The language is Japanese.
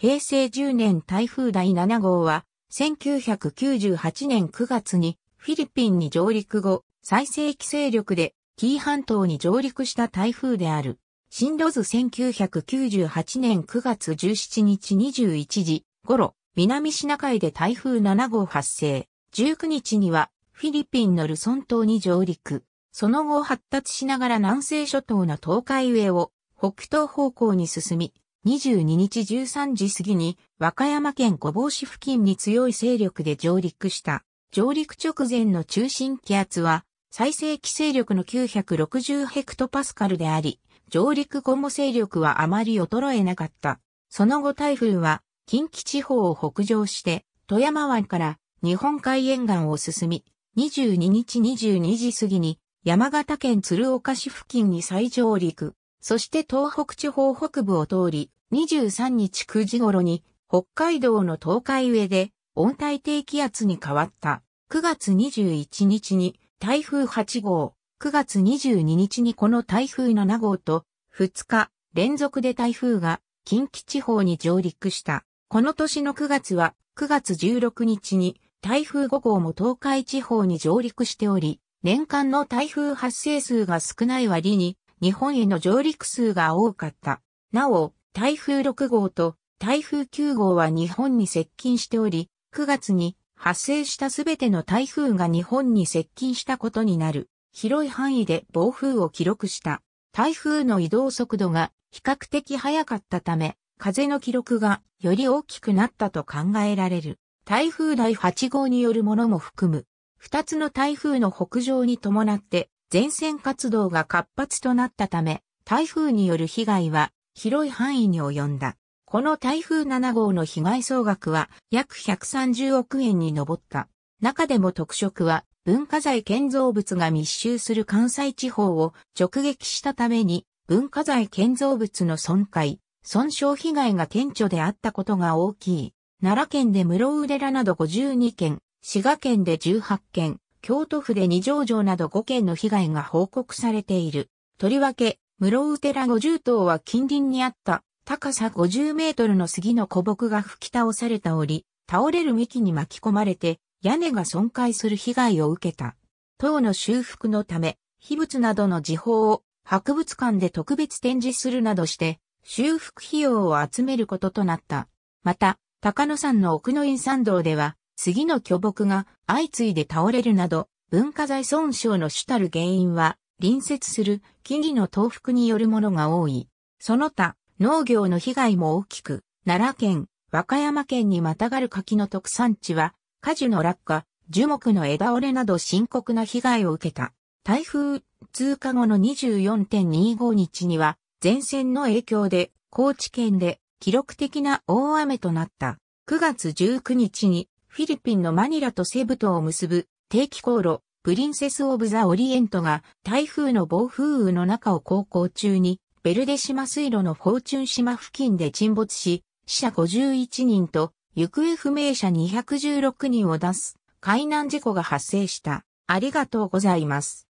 平成10年台風第7号は、1998年9月にフィリピンに上陸後、最盛期勢力で紀伊半島に上陸した台風である。進路図1998年9月17日21時頃、南シナ海で台風7号発生。19日にはフィリピンのルソン島に上陸。その後発達しながら南西諸島の東海上を北東方向に進み、22日13時過ぎに和歌山県御坊市付近に強い勢力で上陸した。上陸直前の中心気圧は最盛期勢力の960ヘクトパスカルであり、上陸後も勢力はあまり衰えなかった。その後台風は近畿地方を北上して富山湾から日本海沿岸を進み、22日22時過ぎに山形県鶴岡市付近に再上陸。そして東北地方北部を通り、23日9時頃に北海道の東海上で温帯低気圧に変わった。9月21日に台風8号、9月22日にこの台風7号と2日連続で台風が近畿地方に上陸した。この年の9月は9月16日に台風5号も東海地方に上陸しており、年間の台風発生数が少ない割に日本への上陸数が多かった。なお、台風6号と台風9号は日本に接近しており、9月に発生したすべての台風が日本に接近したことになる。広い範囲で暴風を記録した。台風の移動速度が比較的速かったため、風の記録がより大きくなったと考えられる。台風第8号によるものも含む、2つの台風の北上に伴って前線活動が活発となったため、台風による被害は広い範囲に及んだ。この台風7号の被害総額は約130億円に上った。中でも特色は文化財建造物が密集する関西地方を直撃したために文化財建造物の損壊、損傷被害が顕著であったことが大きい。奈良県で室浦など52件、滋賀県で18件、京都府で二条城など5件の被害が報告されている。とりわけ、室宇寺50棟は近隣にあった高さ50メートルの杉の古木が吹き倒されたり、倒れる幹に巻き込まれて屋根が損壊する被害を受けた。塔の修復のため、秘仏などの時報を博物館で特別展示するなどして、修復費用を集めることとなった。また、高野山の奥の院参道では、杉の巨木が相次いで倒れるなど、文化財損傷の主たる原因は、隣接する木々の倒伏によるものが多い。その他、農業の被害も大きく、奈良県、和歌山県にまたがる柿の特産地は、果樹の落下、樹木の枝折れなど深刻な被害を受けた。台風通過後の24.25日には、前線の影響で、高知県で記録的な大雨となった。9月19日にフィリピンのマニラとセブ島を結ぶ定期航路、プリンセス・オブ・ザ・オリエントが台風の暴風雨の中を航行中に、ベルデ島水路のフォーチュン島付近で沈没し、死者51人と行方不明者216人を出す海難事故が発生した。ありがとうございます。